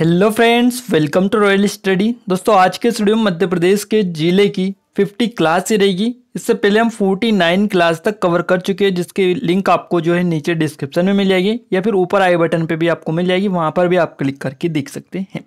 hello friends welcome to royal study दोस्तों आज के स्टूडियो में मध्य प्रदेश के जिले की 50 क्लास ही रहेगी इससे पहले हम 49 क्लास तक कवर कर चुके हैं जिसके लिंक आपको जो है नीचे डिस्क्रिप्शन में मिल जाएगी या फिर ऊपर आई बटन पे भी आपको मिल जाएगी वहाँ पर भी आप क्लिक करके देख सकते हैं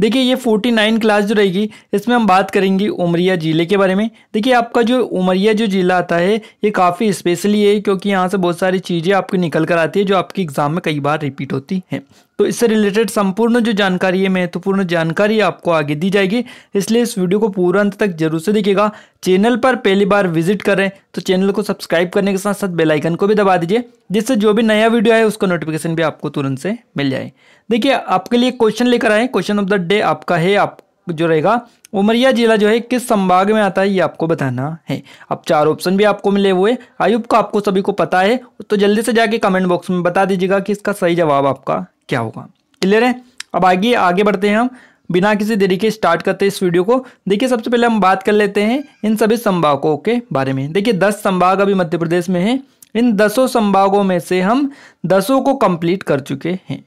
देखिए ये 49 क्लास जो रहेगी इसमें हम बात करेंगे उमरिया ज़िले के बारे में देखिए आपका जो उमरिया जो ज़िला आता है ये काफ़ी स्पेशली है क्योंकि यहाँ से बहुत सारी चीज़ें आपको निकल कर आती है जो आपके एग्ज़ाम में कई बार रिपीट होती हैं तो इससे रिलेटेड संपूर्ण जो जानकारी है महत्वपूर्ण जानकारी आपको आगे दी जाएगी इसलिए इस वीडियो को पूरा अंत तक जरूर से देखिएगा चैनल पर पहली बार विजिट करें तो चैनल को सब्सक्राइब करने के साथ साथ बेलाइकन को भी दबा दीजिए जिससे जो भी नया वीडियो है उसका नोटिफिकेशन भी आपको तुरंत से मिल जाए देखिए आपके लिए क्वेश्चन लेकर आए क्वेश्चन ऑफ द डे आपका है आप जो रहेगा उमरिया जिला जो है किस संभाग में आता है ये आपको बताना है अब चार ऑप्शन भी आपको मिले हुए आयुब का आपको सभी को पता है तो जल्दी से जाके कमेंट बॉक्स में बता दीजिएगा कि इसका सही जवाब आपका क्या होगा क्लियर है अब आगे आगे बढ़ते हैं हम बिना किसी देरी के स्टार्ट करते हैं इस वीडियो को देखिए सबसे पहले हम बात कर लेते हैं इन सभी संभागों के बारे में देखिए दस संभाग अभी मध्य प्रदेश में हैं इन दसों संभागों में से हम दसों को कंप्लीट कर चुके हैं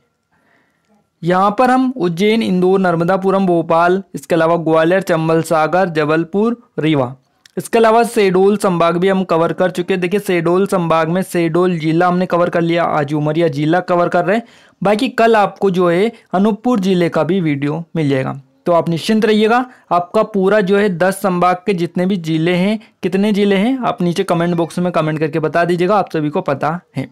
यहाँ पर हम उज्जैन इंदौर नर्मदापुरम भोपाल इसके अलावा ग्वालियर चंबल सागर जबलपुर रीवा इसके अलावा शेडोल संभाग भी हम कवर कर चुके हैं देखिए शेडोल संभाग में शेडोल जिला हमने कवर कर लिया आज उमरिया जिला कवर कर रहे हैं बाकी कल आपको जो है अनूपपुर जिले का भी वीडियो मिल जाएगा तो आप निश्चिंत रहिएगा आपका पूरा जो है दस संभाग के जितने भी जिले हैं कितने जिले हैं आप नीचे कमेंट बॉक्स में कमेंट करके बता दीजिएगा आप सभी को पता है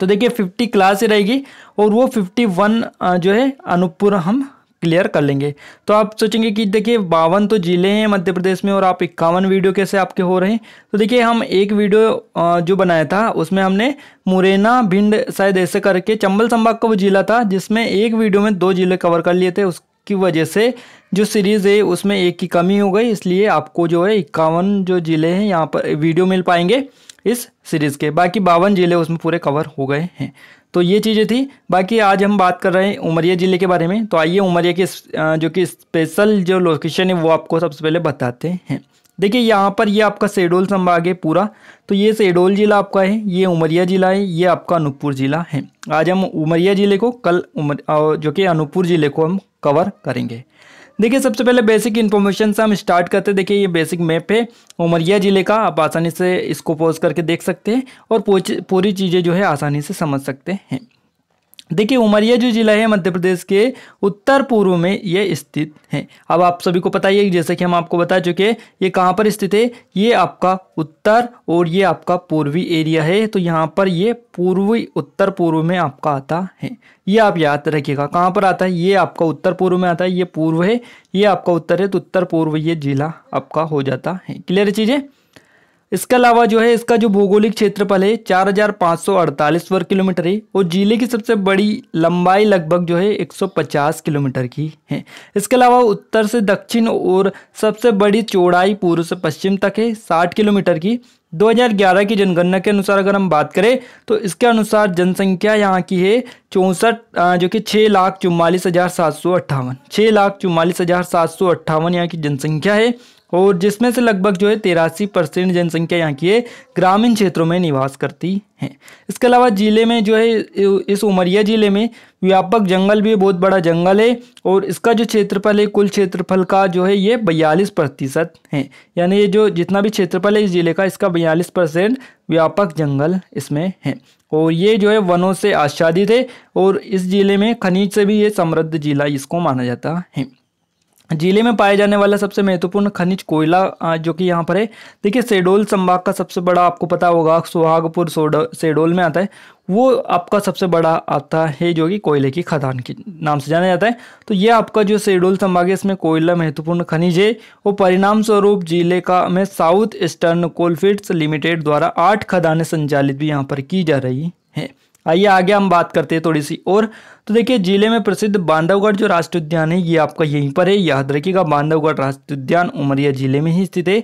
तो देखिए फिफ्टी क्लास रहेगी और वो फिफ्टी वन जो है अनूपपुर हम क्लियर कर लेंगे तो आप सोचेंगे कि देखिए बावन तो ज़िले हैं मध्य प्रदेश में और आप इक्यावन वीडियो कैसे आपके हो रहे हैं तो देखिए हम एक वीडियो जो बनाया था उसमें हमने मुरैना भिंड शायद ऐसे करके चंबल संभाग का वो ज़िला था जिसमें एक वीडियो में दो ज़िले कवर कर लिए थे उसकी वजह से जो सीरीज़ है उसमें एक की कमी हो गई इसलिए आपको जो है इक्यावन जो ज़िले हैं यहाँ पर वीडियो मिल पाएंगे इस सीरीज़ के बाकी बावन ज़िले उसमें पूरे कवर हो गए हैं तो ये चीज़ें थी बाकी आज हम बात कर रहे हैं उमरिया ज़िले के बारे में तो आइए उमरिया के जो कि स्पेशल जो लोकेशन है वो आपको सबसे पहले बताते हैं देखिए यहाँ पर ये आपका शेडोल संभाग है पूरा तो ये शेडोल ज़िला आपका है ये उमरिया ज़िला है ये आपका अनूपपुर ज़िला है आज हम उमरिया ज़िले को कल उमर जो कि अनूपपुर ज़िले को हम कवर करेंगे देखिए सबसे पहले बेसिक इन्फॉर्मेशन से हम स्टार्ट करते हैं देखिए ये बेसिक मैप है उमरिया ज़िले का आप आसानी से इसको पोज करके देख सकते हैं और पूरी चीज़ें जो है आसानी से समझ सकते हैं देखिए उमरिया जो जिला है मध्य प्रदेश के उत्तर पूर्व में ये स्थित है अब आप सभी को पता ही है जैसे कि हम आपको बता चुके ये कहाँ पर स्थित है ये आपका उत्तर और ये आपका पूर्वी एरिया है तो यहाँ पर ये पूर्वी उत्तर पूर्व में आपका आता है ये आप याद रखिएगा कहाँ पर आता है ये आपका उत्तर पूर्व में आता है ये पूर्व है ये आपका उत्तर है तो उत्तर पूर्व ये जिला आपका हो जाता है क्लियर चीज़ें इसके अलावा जो है इसका जो भौगोलिक क्षेत्रफल है चार हजार पाँच सौ अड़तालीस वर्ग किलोमीटर है और जिले की सबसे बड़ी लंबाई लगभग जो है एक सौ पचास किलोमीटर की है इसके अलावा उत्तर से दक्षिण और सबसे बड़ी चौड़ाई पूर्व से पश्चिम तक है साठ किलोमीटर की 2011 की जनगणना के अनुसार अगर हम बात करें तो इसके अनुसार जनसंख्या यहाँ की है चौंसठ जो कि छः लाख चौवालीस हज़ार सात सौ अट्ठावन छः लाख चौवालीस हज़ार सात सौ अट्ठावन यहाँ की जनसंख्या है और जिसमें से लगभग जो है तिरासी परसेंट जनसंख्या यहाँ की है ग्रामीण क्षेत्रों में निवास करती है इसके अलावा ज़िले में जो है इस उमरिया ज़िले में व्यापक जंगल भी बहुत बड़ा जंगल है और इसका जो क्षेत्रफल है कुल क्षेत्रफल का जो है ये बयालीस प्रतिशत है यानी ये जो जितना भी क्षेत्रफल है इस ज़िले का इसका बयालीस परसेंट व्यापक जंगल इसमें है और ये जो है वनों से आच्छादित है और इस ज़िले में खनिज से भी ये समृद्ध ज़िला इसको माना जाता है जिले में पाया जाने वाला सबसे महत्वपूर्ण खनिज कोयला जो कि यहाँ पर है देखिए सेडोल संभाग का सबसे बड़ा आपको पता होगा सुहागपुर सेडोल में आता है वो आपका सबसे बड़ा आता है जो कि कोयले की खदान के नाम से जाना जाता है तो ये आपका जो सेडोल संभाग है इसमें कोयला महत्वपूर्ण खनिज है और परिणाम स्वरूप जिले का में साउथ ईस्टर्न कोलफील्ड्स लिमिटेड द्वारा आठ खदानें संचालित भी यहाँ पर की जा रही हैं आइए आगे हम बात करते हैं थोड़ी सी और तो देखिए जिले में प्रसिद्ध बांधवगढ़ जो राष्ट्रीय उद्यान है ये आपका यहीं पर है याद रखिएगा बांधवगढ़ राष्ट्रीय उद्यान उमरिया जिले में ही स्थित है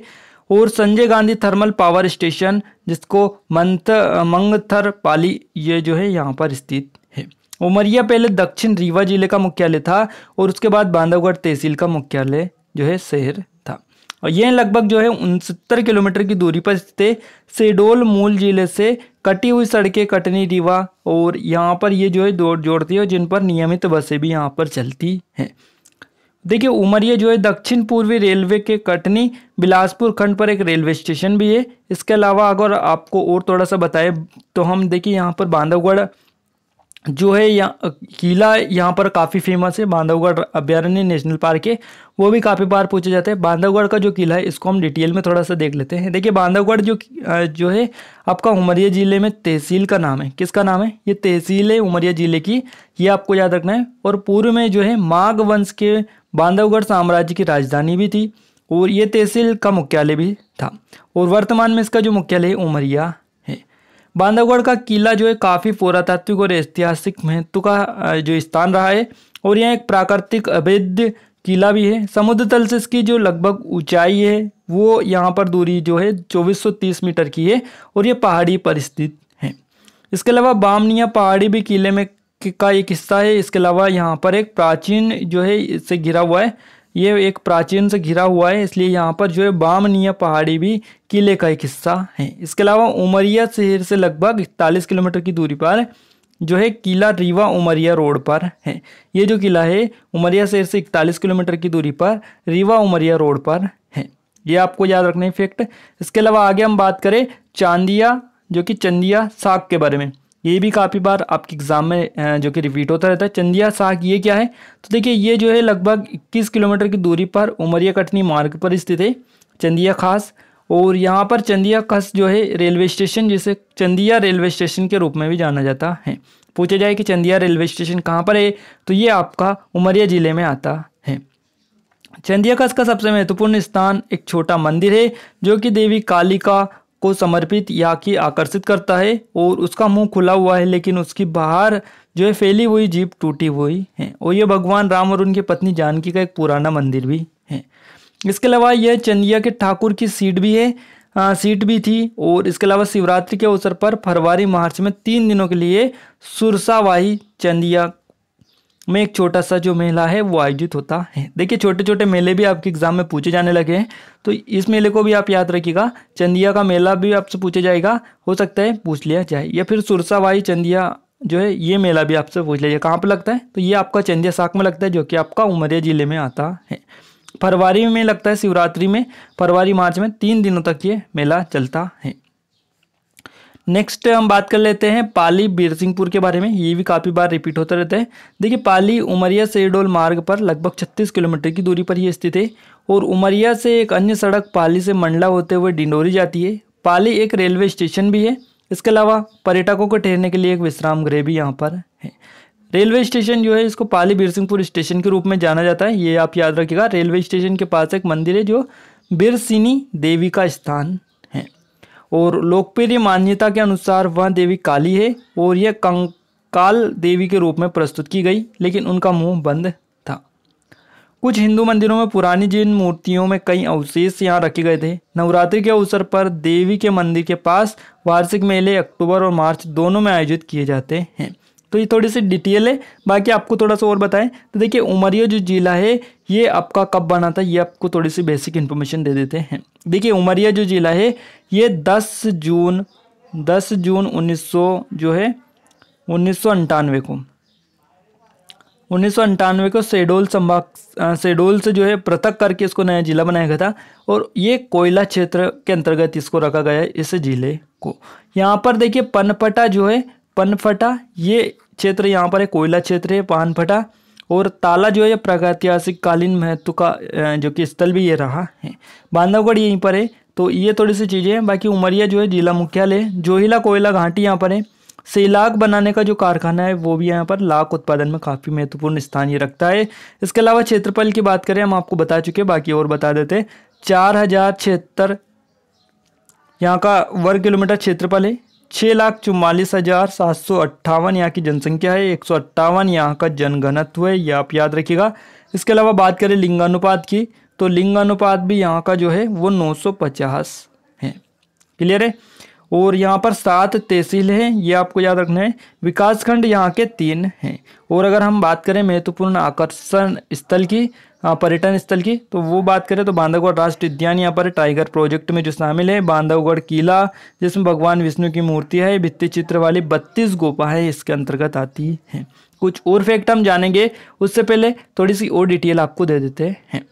और Sanjay Gandhi thermal power station जिसको मंथ मंगथर पाली ये जो है यहाँ पर स्थित है उमरिया पहले दक्षिण रीवा जिले का मुख्यालय था और उसके बाद बांधवगढ़ तहसील का मुख्यालय जो है शहर और ये लगभग जो है उनसत्तर किलोमीटर की दूरी पर स्थित सेडोल मूल जिले से कटी हुई सड़कें कटनी रीवा और यहाँ पर ये जो है दौड़ जोड़ती है जिन पर नियमित बसें भी यहाँ पर चलती हैं देखिए उमरिया जो है दक्षिण पूर्वी रेलवे के कटनी बिलासपुर खंड पर एक रेलवे स्टेशन भी है इसके अलावा अगर आपको और थोड़ा सा बताएं तो हम देखिए यहाँ पर बांधवगढ़ जो है यहाँ किला यहाँ पर काफ़ी फेमस है बांधवगढ़ अभ्यारण्य नेशनल पार्क है वो भी काफ़ी बार पूछे जाते हैं बांधवगढ़ का जो किला है इसको हम डिटेल में थोड़ा सा देख लेते हैं देखिए बांधवगढ़ जो जो है आपका उमरिया ज़िले में तहसील का नाम है किसका नाम है ये तहसील है उमरिया ज़िले की ये आपको याद रखना है और पूर्व में जो है माघ वंश के बांधवगढ़ साम्राज्य की राजधानी भी थी और ये तहसील का मुख्यालय भी था और वर्तमान में इसका जो मुख्यालय उमरिया बांधवगढ़ का किला जो है काफ़ी पुरातात्विक और ऐतिहासिक महत्व का जो स्थान रहा है और यह एक प्राकृतिक अवैध किला भी है समुद्र तल से इसकी जो लगभग ऊंचाई है वो यहाँ पर दूरी जो है 2430 मीटर की है और ये पहाड़ी पर स्थित है इसके अलावा बामनिया पहाड़ी भी किले में का एक हिस्सा है इसके अलावा यहाँ पर एक प्राचीन जो है इससे घिरा हुआ है ये एक प्राचीन से घिरा हुआ है इसलिए यहाँ पर जो है बामनिया पहाड़ी भी किले का एक हिस्सा है इसके अलावा उमरिया शहर से लगभग इकतालीस किलोमीटर की दूरी पर जो है किला रीवा उमरिया रोड पर है ये जो किला है उमरिया शहर से इकतालीस किलोमीटर की दूरी पर रीवा उमरिया रोड पर है ये आपको याद रखना है फैक्ट इसके अलावा आगे हम बात करें चांदिया जो कि चंदिया साग के बारे में ये भी काफ़ी बार आपके एग्ज़ाम में जो कि रिपीट होता रहता है चंदिया साग ये क्या है तो देखिए ये जो है लगभग 21 किलोमीटर की दूरी पर उमरिया कटनी मार्ग पर स्थित है चंदिया खास और यहाँ पर चंदिया खस जो है रेलवे स्टेशन जिसे चंदिया रेलवे स्टेशन के रूप में भी जाना जाता है पूछा जाए कि चंदिया रेलवे स्टेशन कहाँ पर है तो ये आपका उमरिया ज़िले में आता है चंदिया खस का सबसे महत्वपूर्ण स्थान एक छोटा मंदिर है जो कि देवी काली का को समर्पित या कि आकर्षित करता है और उसका मुंह खुला हुआ है लेकिन उसकी बाहर जो है फैली हुई जीप टूटी हुई है और ये भगवान राम और उनकी पत्नी जानकी का एक पुराना मंदिर भी है इसके अलावा यह चंदिया के ठाकुर की सीट भी है आ, सीट भी थी और इसके अलावा शिवरात्रि के अवसर पर फरवरी मार्च में तीन दिनों के लिए सुरसावाही चंदिया में एक छोटा सा जो मेला है वो आयोजित होता है देखिए छोटे छोटे मेले भी आपके एग्ज़ाम में पूछे जाने लगे हैं तो इस मेले को भी आप याद रखिएगा चंदिया का मेला भी आपसे पूछा जाएगा हो सकता है पूछ लिया जाए या फिर सुरसावाई चंदिया जो है ये मेला भी आपसे पूछ लिया जाए कहाँ पर लगता है तो ये आपका चंदिया साख में लगता है जो कि आपका उमरिया ज़िले में आता है फरवरी में लगता है शिवरात्रि में फरवरी मार्च में तीन दिनों तक ये मेला चलता है नेक्स्ट हम बात कर लेते हैं पाली बीरसिंहपुर के बारे में ये भी काफ़ी बार रिपीट होता रहता है देखिए पाली उमरिया सेडोल मार्ग पर लगभग 36 किलोमीटर की दूरी पर यह स्थित है और उमरिया से एक अन्य सड़क पाली से मंडला होते हुए डिंडोरी जाती है पाली एक रेलवे स्टेशन भी है इसके अलावा पर्यटकों को ठहरने के लिए एक विश्राम गृह भी यहाँ पर है रेलवे स्टेशन जो है इसको पाली बीरसिंहपुर स्टेशन के रूप में जाना जाता है ये आप याद रखिएगा रेलवे स्टेशन के पास एक मंदिर है जो बिरसिनी देवी का स्थान और लोकप्रिय मान्यता के अनुसार वह देवी काली है और यह कंकाल देवी के रूप में प्रस्तुत की गई लेकिन उनका मुंह बंद था कुछ हिंदू मंदिरों में पुरानी जैन मूर्तियों में कई अवशेष यहाँ रखे गए थे नवरात्रि के अवसर पर देवी के मंदिर के पास वार्षिक मेले अक्टूबर और मार्च दोनों में आयोजित किए जाते हैं तो ये थोड़ी सी डिटेल है बाकी आपको थोड़ा सा और बताएं तो देखिए उमरिया जो जिला है ये आपका कब बना था ये आपको थोड़ी सी बेसिक इन्फॉर्मेशन दे देते हैं देखिए उमरिया जो जिला है ये दस जून दस जून उन्नीस जो है उन्नीस को उन्नीस सौ अंठानवे को शेडोल संभाग शेडोल से जो है पृथक करके इसको नया जिला बनाया गया था और ये कोयला क्षेत्र के अंतर्गत इसको रखा गया है इस जिले को यहाँ पर देखिए पनपटा जो है पनफटा ये क्षेत्र यहाँ पर है कोयला क्षेत्र है पानफटा और ताला जो है प्रागैतिहासिक कालीन महत्व का जो कि स्थल भी ये रहा है बांधवगढ़ यहीं पर है तो ये थोड़ी सी चीज़ें हैं बाकी उमरिया जो है जिला मुख्यालय जोहिला कोयला घाटी यहाँ पर है सेलाक बनाने का जो कारखाना है वो भी यहाँ पर लाख उत्पादन में काफ़ी महत्वपूर्ण स्थान ये रखता है इसके अलावा क्षेत्रफल की बात करें हम आपको बता चुके हैं बाकी और बता देते हैं चार हज़ार छिहत्तर यहाँ का वर्ग किलोमीटर क्षेत्रफल है छः लाख चौवालीस हज़ार सात सौ अट्ठावन यहाँ की जनसंख्या है एक सौ अट्ठावन यहाँ का जनघनत्व है यह आप याद रखिएगा इसके अलावा बात करें लिंगानुपात की तो लिंगानुपात भी यहाँ का जो है वो नौ सौ पचास है क्लियर है और यहाँ पर सात तहसील हैं ये आपको याद रखना है विकासखंड यहाँ के तीन हैं और अगर हम बात करें महत्वपूर्ण आकर्षण स्थल की पर्यटन स्थल की तो वो बात करें तो बांधवगढ़ राष्ट्रीय उद्यान यहाँ पर टाइगर प्रोजेक्ट में जो शामिल है बांधवगढ़ किला जिसमें भगवान विष्णु की मूर्ति है भित्ति चित्र वाली बत्तीस गोपाएँ इसके अंतर्गत आती हैं कुछ और फैक्ट हम जानेंगे उससे पहले थोड़ी सी और डिटेल आपको दे देते हैं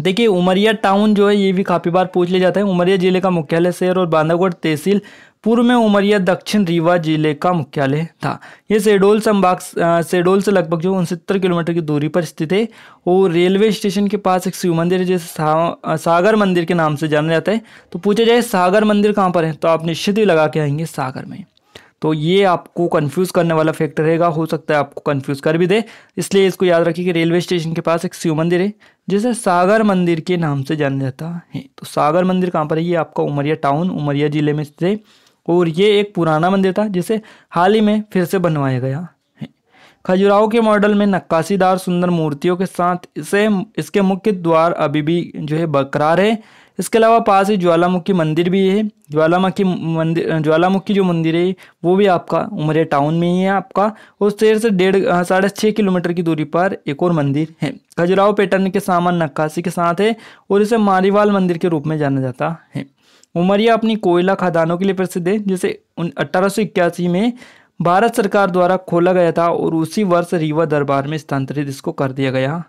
देखिए उमरिया टाउन जो है ये भी काफ़ी बार पूछ लिया जाता है उमरिया जिले का मुख्यालय शहर और बांधवगढ़ तहसील पूर्व में उमरिया दक्षिण रीवा जिले का मुख्यालय था ये शेडोल संभाग शेडोल से लगभग जो उनसत्तर किलोमीटर की दूरी पर स्थित है और रेलवे स्टेशन के पास एक शिव मंदिर है जिसे सा, सागर मंदिर के नाम से जाना जाता है तो पूछा जाए सागर मंदिर कहाँ पर है तो आप निश्चित ही लगा के आएंगे सागर में तो ये आपको कन्फ्यूज़ करने वाला फैक्टर रहेगा हो सकता है आपको कन्फ्यूज़ कर भी दे इसलिए इसको याद रखिए कि रेलवे स्टेशन के पास एक शिव मंदिर है जिसे सागर मंदिर के नाम से जाना जाता है तो सागर मंदिर कहाँ पर है ये आपका उमरिया टाउन उमरिया ज़िले में से और ये एक पुराना मंदिर था जिसे हाल ही में फिर से बनवाया गया है खजुराहो के मॉडल में नक्काशीदार सुंदर मूर्तियों के साथ इसे इसके मुख्य द्वार अभी भी जो है बरकरार है इसके अलावा पास ही ज्वालामुखी मंदिर भी है ज्वालामुखी मंदिर ज्वालामुखी जो मंदिर है वो भी आपका उमरिया टाउन में ही है आपका और शहर से डेढ़ हाँ, साढ़े छः किलोमीटर की दूरी पर एक और मंदिर है खजुराहो पैटर्न के सामान नक्काशी के साथ है और इसे मारीवाल मंदिर के रूप में जाना जाता है उमरिया अपनी कोयला खदानों के लिए प्रसिद्ध है जिसे अट्ठारह में भारत सरकार द्वारा खोला गया था और उसी वर्ष रीवा दरबार में स्थानांतरित इसको कर दिया गया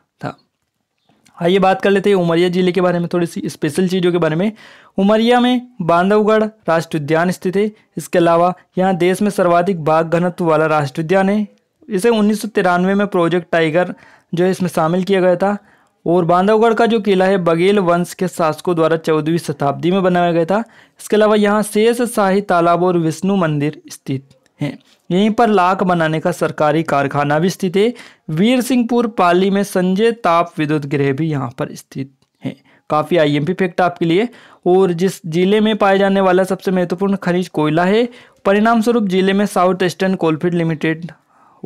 आइए बात कर लेते हैं उमरिया जिले के बारे में थोड़ी सी स्पेशल चीज़ों के बारे में उमरिया में बांधवगढ़ राष्ट्रीय उद्यान स्थित है इसके अलावा यहाँ देश में सर्वाधिक बाघ घनत्व वाला राष्ट्रीय उद्यान है इसे उन्नीस में प्रोजेक्ट टाइगर जो है इसमें शामिल किया गया था और बांधवगढ़ का जो किला है बघेल वंश के शासकों द्वारा चौदहवीं शताब्दी में बनाया गया था इसके अलावा यहाँ शेष शाही तालाब और विष्णु मंदिर स्थित हैं यहीं पर लाख बनाने का सरकारी कारखाना भी स्थित है वीर सिंहपुर पाली में संजय ताप विद्युत गृह भी यहाँ पर स्थित है काफ़ी आईएमपी फैक्ट आपके लिए और जिस जिले में पाया जाने वाला सबसे महत्वपूर्ण खनिज कोयला है परिणाम स्वरूप जिले में साउथ ईस्टर्न कोलफील्ड लिमिटेड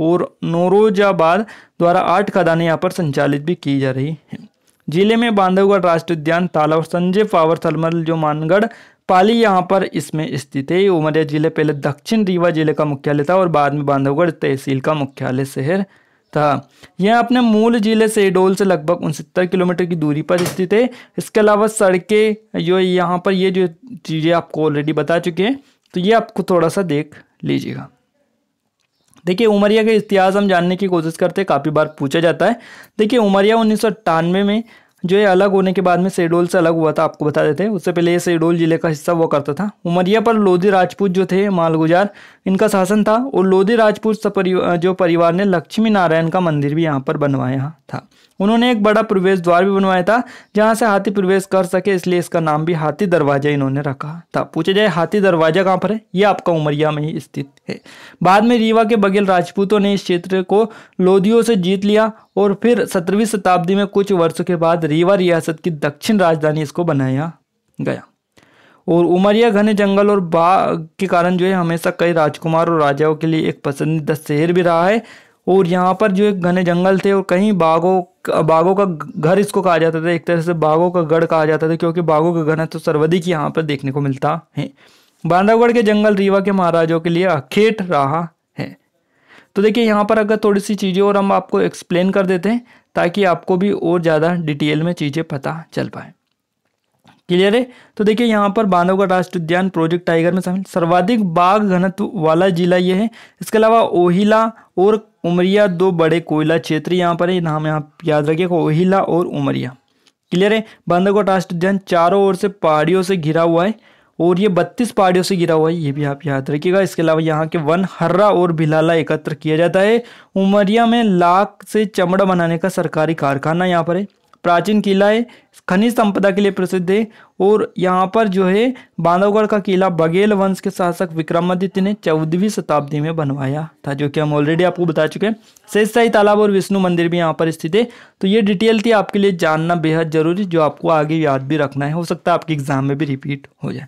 और नोरोजाबाद द्वारा आठ खदानें यहाँ पर संचालित भी की जा रही हैं जिले में बांधवगढ़ राष्ट्रीय उद्यान तालाब संजय पावर थर्मल जो मानगढ़ पाली यहाँ पर इसमें स्थित है उमरिया जिले पहले दक्षिण रीवा जिले का मुख्यालय था और बाद में बांधवगढ़ तहसील का मुख्यालय शहर था यह अपने मूल जिले सेडोल से लगभग उनसत्तर किलोमीटर की दूरी पर स्थित है इसके अलावा सड़कें जो यहाँ पर ये जो चीज़ें आपको ऑलरेडी बता चुके हैं तो ये आपको थोड़ा सा देख लीजिएगा देखिए उमरिया का इतिहास हम जानने की कोशिश करते हैं काफ़ी बार पूछा जाता है देखिए उमरिया उन्नीस में जो ये अलग होने के बाद में शेडोल से अलग हुआ था आपको बता देते हैं उससे पहले ये शेडोल जिले का हिस्सा हुआ करता था उमरिया पर लोधी राजपूत जो थे मालगुजार इनका शासन था और लोधी राजपूत जो परिवार ने लक्ष्मी नारायण का मंदिर भी यहाँ पर बनवाया था उन्होंने एक बड़ा प्रवेश द्वार भी बनवाया था जहाँ से हाथी प्रवेश कर सके इसलिए इसका नाम भी हाथी दरवाजा इन्होंने रखा था पूछा जाए हाथी दरवाजा कहाँ पर है ये आपका उमरिया में ही स्थित है बाद में रीवा के बघेल राजपूतों ने इस क्षेत्र को लोधियों से जीत लिया और फिर सत्रहवीं शताब्दी में कुछ वर्षों के बाद रीवा रियासत की दक्षिण राजधानी इसको बनाया गया और उमरिया घने जंगल और बाग के कारण जो है हमेशा कई राजकुमार और राजाओं के लिए एक पसंदीदा शहर भी रहा है और यहाँ पर जो एक घने जंगल थे और कहीं बाघों बाघों का घर इसको कहा जाता था एक तरह से बाघों का गढ़ कहा जाता था क्योंकि बाघों का है तो सर्वाधिक यहाँ पर देखने को मिलता है बांधवगढ़ के जंगल रीवा के महाराजों के लिए अखेट रहा है तो देखिए यहाँ पर अगर थोड़ी सी चीज़ें और हम आपको एक्सप्लेन कर देते हैं ताकि आपको भी और ज़्यादा डिटेल में चीज़ें पता चल पाए क्लियर है तो देखिए यहाँ पर बांधवगढ़ राष्ट्रीय उद्यान प्रोजेक्ट टाइगर में शामिल सर्वाधिक बाघ घनत्व वाला जिला ये है इसके अलावा ओहिला और उमरिया दो बड़े कोयला क्षेत्र यहाँ पर है नाम यहाँ याद रखिएगा ओहिला और उमरिया क्लियर है बांधवगढ़ राष्ट्रीय उद्यान चारों ओर से पहाड़ियों से घिरा हुआ है और ये बत्तीस पहाड़ियों से घिरा हुआ है ये भी आप याद रखिएगा इसके अलावा यहाँ के वन हर्रा और भिलाला एकत्र किया जाता है उमरिया में लाख से चमड़ा बनाने का सरकारी कारखाना यहाँ पर है प्राचीन किला है खनिज संपदा के लिए प्रसिद्ध है और यहाँ पर जो है बांधवगढ़ का किला बघेल वंश के शासक विक्रमादित्य ने चौदहवीं शताब्दी में बनवाया था जो कि हम ऑलरेडी आपको बता चुके हैं शेषशाही तालाब और विष्णु मंदिर भी यहाँ पर स्थित है तो ये डिटेल थी आपके लिए जानना बेहद जरूरी जो आपको आगे याद भी रखना है हो सकता है आपके एग्जाम में भी रिपीट हो जाए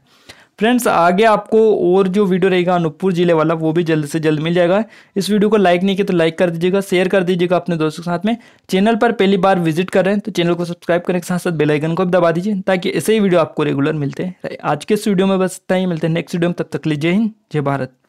फ्रेंड्स आगे आपको और जो वीडियो रहेगा अनूपपुर जिले वाला वो भी जल्द से जल्द मिल जाएगा इस वीडियो को लाइक नहीं किया तो लाइक कर दीजिएगा शेयर कर दीजिएगा अपने दोस्तों के साथ में चैनल पर पहली बार विजिट कर रहे हैं तो चैनल को सब्सक्राइब करने के साथ साथ बेलाइकन को भी दबा दीजिए ताकि ऐसे ही वीडियो आपको रेगुलर मिलते रहे आज के इस वीडियो में बस इतना ही मिलते हैं नेक्स्ट वीडियो में तब तक लीजिए हिंद जय भारत